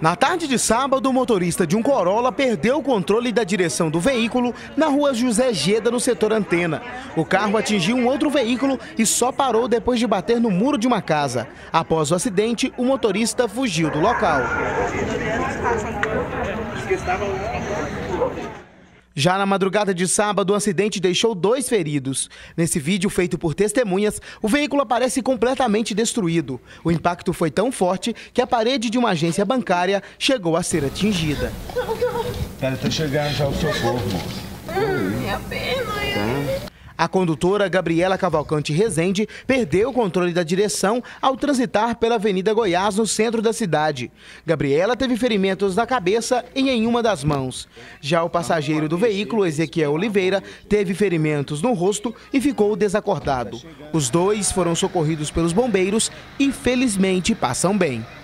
Na tarde de sábado, o motorista de um Corolla perdeu o controle da direção do veículo na rua José Geda, no setor Antena. O carro atingiu um outro veículo e só parou depois de bater no muro de uma casa. Após o acidente, o motorista fugiu do local. Já na madrugada de sábado, o um acidente deixou dois feridos. Nesse vídeo feito por testemunhas, o veículo aparece completamente destruído. O impacto foi tão forte que a parede de uma agência bancária chegou a ser atingida. Cara, tá chegando já o socorro. Hum, minha é perna. A condutora Gabriela Cavalcante Rezende perdeu o controle da direção ao transitar pela Avenida Goiás, no centro da cidade. Gabriela teve ferimentos na cabeça e em uma das mãos. Já o passageiro do veículo, Ezequiel Oliveira, teve ferimentos no rosto e ficou desacordado. Os dois foram socorridos pelos bombeiros e felizmente passam bem.